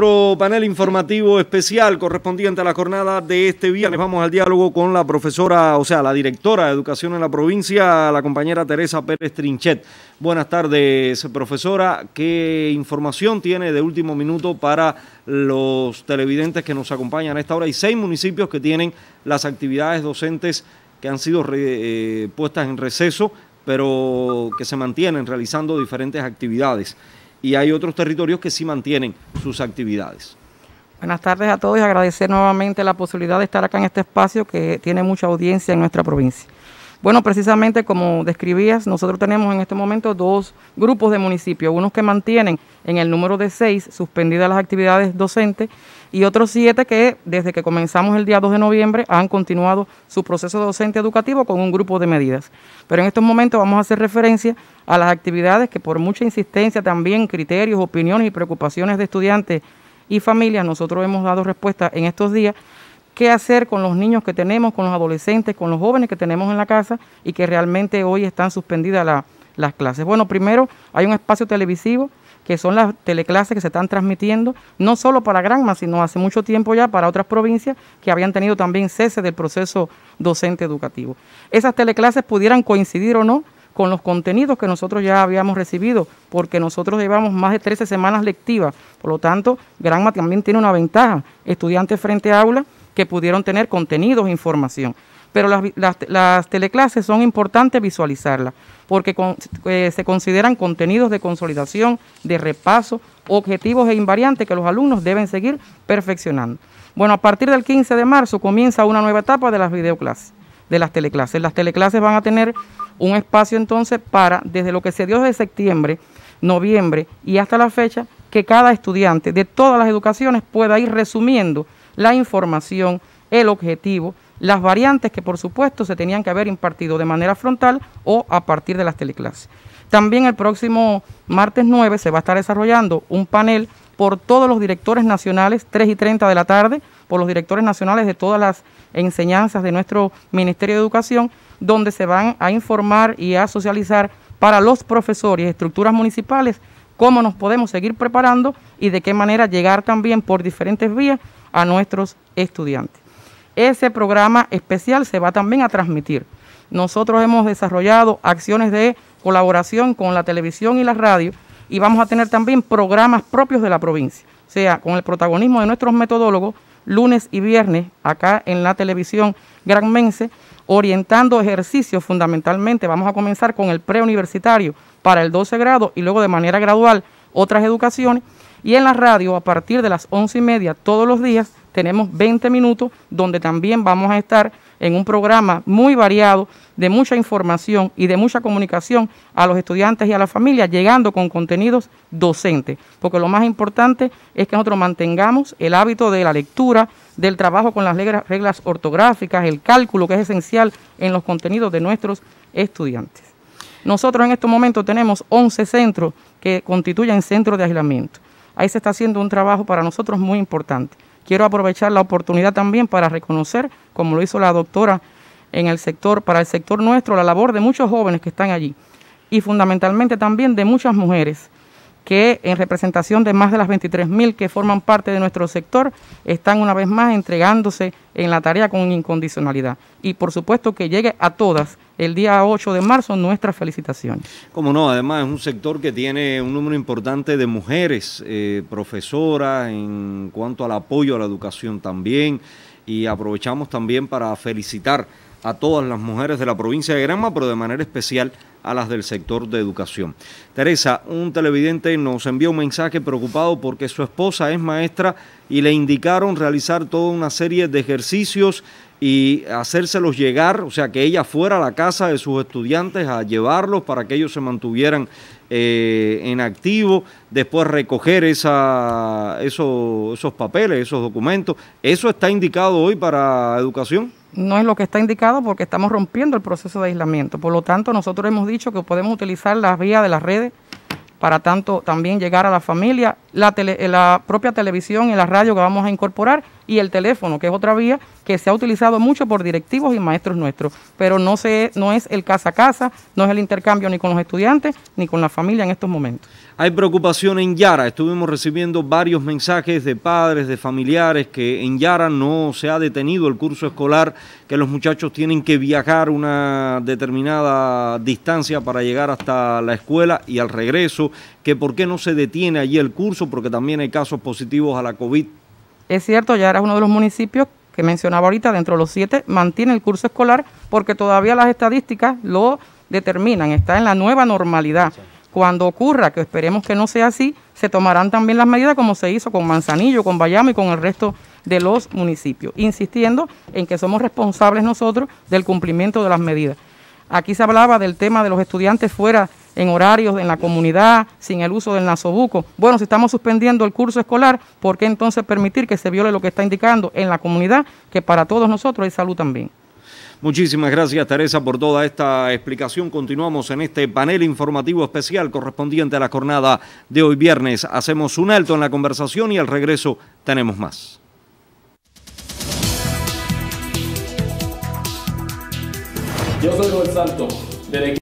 nuestro panel informativo especial correspondiente a la jornada de este día. Les Vamos al diálogo con la profesora, o sea, la directora de educación en la provincia, la compañera Teresa Pérez Trinchet. Buenas tardes, profesora. ¿Qué información tiene de último minuto para los televidentes que nos acompañan a esta hora? Hay seis municipios que tienen las actividades docentes que han sido eh, puestas en receso, pero que se mantienen realizando diferentes actividades y hay otros territorios que sí mantienen sus actividades. Buenas tardes a todos y agradecer nuevamente la posibilidad de estar acá en este espacio que tiene mucha audiencia en nuestra provincia. Bueno, precisamente como describías, nosotros tenemos en este momento dos grupos de municipios, unos que mantienen en el número de seis suspendidas las actividades docentes y otros siete que desde que comenzamos el día 2 de noviembre han continuado su proceso docente educativo con un grupo de medidas. Pero en estos momentos vamos a hacer referencia a las actividades que por mucha insistencia también, criterios, opiniones y preocupaciones de estudiantes y familias, nosotros hemos dado respuesta en estos días qué hacer con los niños que tenemos, con los adolescentes, con los jóvenes que tenemos en la casa y que realmente hoy están suspendidas las clases. Bueno, primero hay un espacio televisivo que son las teleclases que se están transmitiendo, no solo para Granma, sino hace mucho tiempo ya para otras provincias que habían tenido también cese del proceso docente educativo. Esas teleclases pudieran coincidir o no con los contenidos que nosotros ya habíamos recibido, porque nosotros llevamos más de 13 semanas lectivas, por lo tanto, Granma también tiene una ventaja, estudiantes frente a aula que pudieron tener contenidos, e información. Pero las, teleclases son importantes visualizarlas porque eh, se consideran contenidos de consolidación, de repaso, objetivos e invariantes que los alumnos deben seguir perfeccionando. Bueno, a partir del 15 de marzo comienza una nueva etapa de las videoclases, de las teleclases. Las teleclases van a tener un espacio entonces para, desde lo que se dio de septiembre, noviembre y hasta la fecha, que cada estudiante de todas las educaciones pueda ir resumiendo la información, el objetivo, las variantes que por supuesto se tenían que haber impartido de manera frontal o a partir de las teleclases. También el próximo martes 9 se va a estar desarrollando un panel por todos los directores nacionales, 3 y 30 de la tarde, por los directores nacionales de todas las enseñanzas de nuestro Ministerio de Educación, donde se van a informar y a socializar para los profesores y estructuras municipales cómo nos podemos seguir preparando y de qué manera llegar también por diferentes vías a nuestros estudiantes. Ese programa especial se va también a transmitir. Nosotros hemos desarrollado acciones de colaboración con la televisión y la radio y vamos a tener también programas propios de la provincia, o sea, con el protagonismo de nuestros metodólogos lunes y viernes acá en la televisión Gran orientando ejercicios fundamentalmente. Vamos a comenzar con el preuniversitario para el 12 grado y luego de manera gradual otras educaciones y en la radio, a partir de las once y media todos los días, tenemos 20 minutos donde también vamos a estar en un programa muy variado de mucha información y de mucha comunicación a los estudiantes y a la familia, llegando con contenidos docentes, porque lo más importante es que nosotros mantengamos el hábito de la lectura, del trabajo con las reglas ortográficas, el cálculo que es esencial en los contenidos de nuestros estudiantes. Nosotros en este momento tenemos 11 centros que constituyen centros de aislamiento. Ahí se está haciendo un trabajo para nosotros muy importante. Quiero aprovechar la oportunidad también para reconocer, como lo hizo la doctora en el sector, para el sector nuestro, la labor de muchos jóvenes que están allí y fundamentalmente también de muchas mujeres que en representación de más de las 23.000 que forman parte de nuestro sector, están una vez más entregándose en la tarea con incondicionalidad. Y por supuesto que llegue a todas el día 8 de marzo nuestras felicitaciones. Como no, además es un sector que tiene un número importante de mujeres eh, profesoras en cuanto al apoyo a la educación también. Y aprovechamos también para felicitar a todas las mujeres de la provincia de Granma, pero de manera especial a las del sector de educación. Teresa, un televidente nos envió un mensaje preocupado porque su esposa es maestra y le indicaron realizar toda una serie de ejercicios y hacérselos llegar, o sea, que ella fuera a la casa de sus estudiantes a llevarlos para que ellos se mantuvieran eh, en activo, después recoger esos papeles, esos documentos. ¿Eso está indicado hoy para educación? no es lo que está indicado porque estamos rompiendo el proceso de aislamiento. Por lo tanto, nosotros hemos dicho que podemos utilizar las vías de las redes para tanto también llegar a la familia, la, eh, la propia televisión y la radio que vamos a incorporar y el teléfono, que es otra vía que se ha utilizado mucho por directivos y maestros nuestros, pero no, se, no es el casa a casa, no es el intercambio ni con los estudiantes ni con la familia en estos momentos. Hay preocupación en Yara, estuvimos recibiendo varios mensajes de padres, de familiares, que en Yara no se ha detenido el curso escolar, que los muchachos tienen que viajar una determinada distancia para llegar hasta la escuela y al regreso, que por qué no se detiene allí el curso, porque también hay casos positivos a la COVID es cierto, ya era uno de los municipios que mencionaba ahorita, dentro de los siete, mantiene el curso escolar porque todavía las estadísticas lo determinan, está en la nueva normalidad. Cuando ocurra, que esperemos que no sea así, se tomarán también las medidas como se hizo con Manzanillo, con Bayamo y con el resto de los municipios, insistiendo en que somos responsables nosotros del cumplimiento de las medidas. Aquí se hablaba del tema de los estudiantes fuera en horarios en la comunidad, sin el uso del nasobuco. Bueno, si estamos suspendiendo el curso escolar, ¿por qué entonces permitir que se viole lo que está indicando en la comunidad, que para todos nosotros hay salud también? Muchísimas gracias, Teresa, por toda esta explicación. Continuamos en este panel informativo especial correspondiente a la jornada de hoy viernes. Hacemos un alto en la conversación y al regreso tenemos más. Yo soy